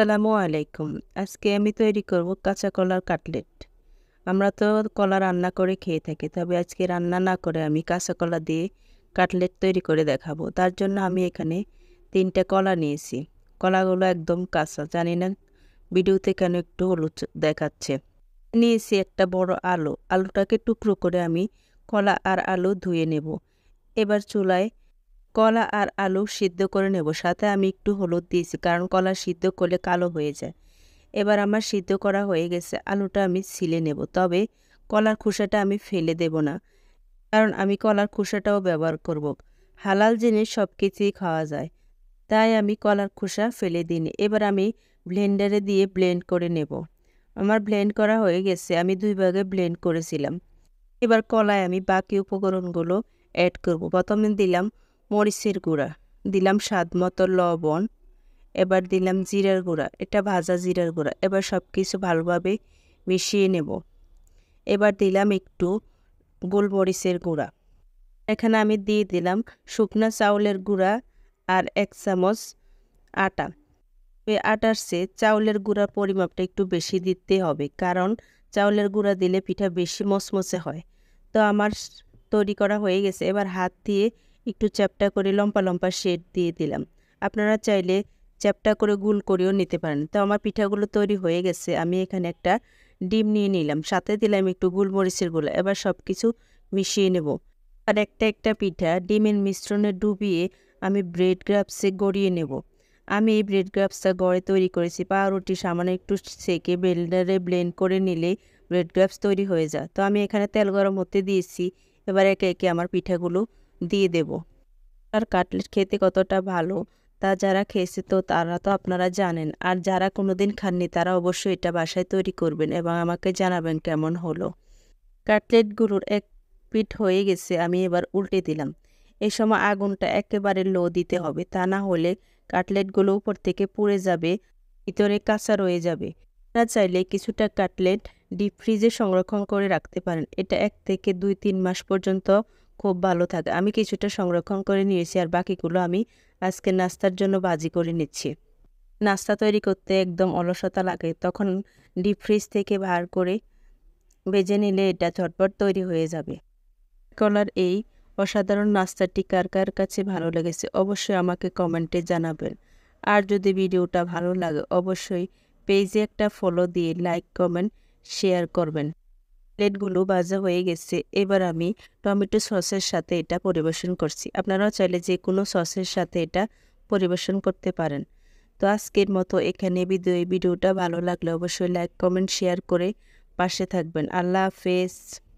আসসালামু আলাইকুম আজকে আমি তৈরি করব কাঁচা কলার কাটলেট আমরা তো কলা রান্না করে খেয়ে থাকি তবে আজকে রান্না না করে আমি কাঁচা কলা দিয়ে কাটলেট তৈরি করে দেখাবো তার জন্য আমি এখানে তিনটা কলা নিয়েছি কলাগুলো একদম কাঁচা জানি না ভিডিওতে কেন একটু হলুদ দেখাচ্ছে নিয়েছি একটা বড় আলু আলুটাকে টুকরো করে আমি কলা আর আলু ধুয়ে নেব এবার চুলায় কলা আর আলু সিদ্ধ করে নেব সাথে আমি একটু হলুদ দিয়েছি কারণ কলা সিদ্ধ করলে কালো হয়ে যায় এবার আমার সিদ্ধ করা হয়ে গেছে আলুটা আমি ছিলে নেব তবে কলার খোসাটা আমি ফেলে দেব না কারণ আমি কলার খোসাটাও ব্যবহার করব। হালাল জিনিস সব কিছুই খাওয়া যায় তাই আমি কলার খোসা ফেলে দিন এবার আমি ব্লেন্ডারে দিয়ে ব্লেন্ড করে নেব আমার ব্লেন্ড করা হয়ে গেছে আমি দুই ভাগে ব্লেন্ড করেছিলাম এবার কলায় আমি বাকি উপকরণগুলো অ্যাড করব প্রথমে দিলাম মরিচের গুঁড়া দিলাম স্বাদ মতো লবণ এবার দিলাম জিরার গুঁড়া এটা ভাজা জিরার গুঁড়া এবার সব কিছু ভালোভাবে মিশিয়ে নেব এবার দিলাম একটু গোলমরিচের গুঁড়া এখানে আমি দিয়ে দিলাম শুকনো চাউলের গুঁড়া আর এক চামচ আটা ওই আটার সে চাউলের গুঁড়ার পরিমাপটা একটু বেশি দিতে হবে কারণ চাউলের গুঁড়া দিলে পিঠা বেশি মচমচে হয় তো আমার তৈরি করা হয়ে গেছে এবার হাত দিয়ে একটু চ্যাপটা করে লম্বা লম্বা শেড দিয়ে দিলাম আপনারা চাইলে চ্যাপটা করে গুল করেও নিতে পারেন তো আমার পিঠাগুলো তৈরি হয়ে গেছে আমি এখানে একটা ডিম নিয়ে নিলাম সাথে দিলাম একটু গুলমরিচের গুলো এবার সব কিছু মিশিয়ে নেব আর একটা একটা পিঠা ডিমের মিশ্রণে ডুবিয়ে আমি ব্রেড গ্রাফসে গড়িয়ে নেব আমি এই ব্রেড গ্রাফসটা গড়ে তৈরি করেছি পাউরুটি সামান্য একটু সেকে বেল্ডারে ব্লেন্ড করে নিলে ব্রেড গ্রাফস তৈরি হয়ে যায় তো আমি এখানে তেল গরম হতে দিয়েছি এবার একে একে আমার পিঠাগুলো দিয়ে দেব আর কাটলেট খেতে কতটা ভালো তা যারা খেয়েছে তো তারা তো আপনারা জানেন আর যারা কোনো দিন খাননি তারা অবশ্যই এটা বাসায় তৈরি করবেন এবং আমাকে জানাবেন কেমন হলো কাটলেটগুলোর এক পিঠ হয়ে গেছে আমি এবার উল্টে দিলাম এই সময় আগুনটা একেবারে লো দিতে হবে তা না হলে কাটলেটগুলো উপর থেকে পুড়ে যাবে ভিতরে কাঁচা রয়ে যাবে না চাইলে কিছুটা কাটলেট ডিপ ফ্রিজে সংরক্ষণ করে রাখতে পারেন এটা এক থেকে দুই তিন মাস পর্যন্ত খুব ভালো থাকে আমি কিছুটা সংরক্ষণ করে নিয়েছি আর বাকিগুলো আমি আজকে নাস্তার জন্য বাজি করে নিচ্ছি নাস্তা তৈরি করতে একদম অলসতা লাগে তখন ডিপ ফ্রিজ থেকে বার করে ভেজে নিলে এটা ঝটপট তৈরি হয়ে যাবে কলার এই অসাধারণ নাস্তাটি কার কার কাছে ভালো লেগেছে অবশ্যই আমাকে কমেন্টে জানাবেন আর যদি ভিডিওটা ভালো লাগে অবশ্যই পেজে একটা ফলো দিয়ে লাইক কমেন্ট শেয়ার করবেন প্লেটগুলো ভাজা হয়ে গেছে এবার আমি টমেটো সসের সাথে এটা পরিবেশন করছি আপনারাও চাইলে যে কোনো সসের সাথে এটা পরিবেশন করতে পারেন তো আজকের মতো এখানে ভিডিও এই ভিডিওটা ভালো লাগলে অবশ্যই লাইক কমেন্ট শেয়ার করে পাশে থাকবেন আল্লাহ হাফেজ